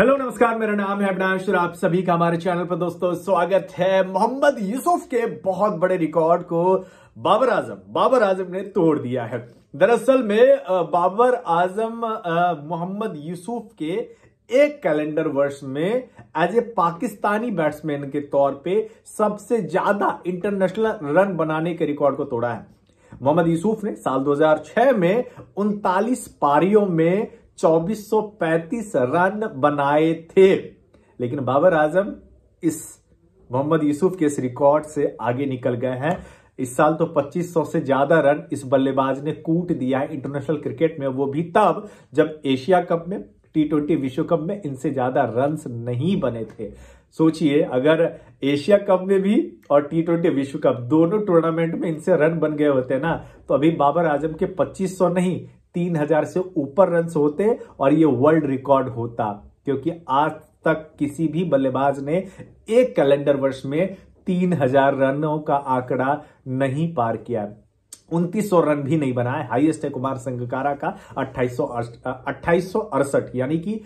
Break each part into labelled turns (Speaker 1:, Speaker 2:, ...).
Speaker 1: hello नमस्कार मेरा नाम है अविनाश और आप सभी का हमारे चैनल पर दोस्तों स्वागत है मोहम्मद यूसुफ के बहुत बड़े रिकॉर्ड को बाबर आजम बाबर आजम ने तोड़ दिया है दरअसल में बाबर आजम मोहम्मद यूसुफ के एक कैलेंडर वर्ष में एज ए पाकिस्तानी बैट्समैन के तौर पे सबसे ज्यादा इंटरनेशनल रन बनाने के रिकॉर्ड को तोड़ा है मोहम्मद यूसुफ ने साल 2006 में उनतालीस पारियों में 2435 रन बनाए थे लेकिन बाबर आजम इस मोहम्मद यूसुफ के इस रिकॉर्ड से आगे निकल गए हैं इस साल तो 2500 से ज्यादा रन इस बल्लेबाज ने कूट दिया है इंटरनेशनल क्रिकेट में वो भी तब जब एशिया कप में टी ट्वेंटी विश्व कप में इनसे ज्यादा रन नहीं बने थे सोचिए अगर एशिया कप में भी और टी ट्वेंटी विश्व कप दोनों टूर्नामेंट में इनसे रन बन गए होते ना तो अभी बाबर आजम के 2500 नहीं 3000 से ऊपर रन होते और ये वर्ल्ड रिकॉर्ड होता क्योंकि आज तक किसी भी बल्लेबाज ने एक कैलेंडर वर्ष में 3000 रनों का आंकड़ा नहीं पार किया उनतीस रन भी नहीं बनाए हाईएस्ट है कुमार संगकारा का अट्ठाईस यानी कि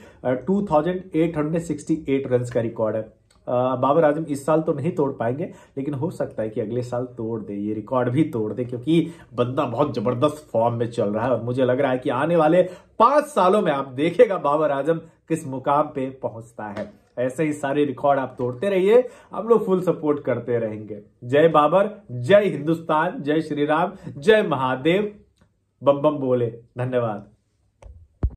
Speaker 1: 2868 रन का रिकॉर्ड है बाबर आजम इस साल तो नहीं तोड़ पाएंगे लेकिन हो सकता है कि अगले साल तोड़ दे ये रिकॉर्ड भी तोड़ दे क्योंकि बंदा बहुत जबरदस्त फॉर्म में चल रहा है और मुझे लग रहा है कि आने वाले पांच सालों में आप देखेगा बाबर आजम किस मुकाम पे पहुंचता है ऐसे ही सारे रिकॉर्ड आप तोड़ते रहिए हम लोग फुल सपोर्ट करते रहेंगे जय बाबर जय हिंदुस्तान जय श्री राम जय महादेव बम बम बोले धन्यवाद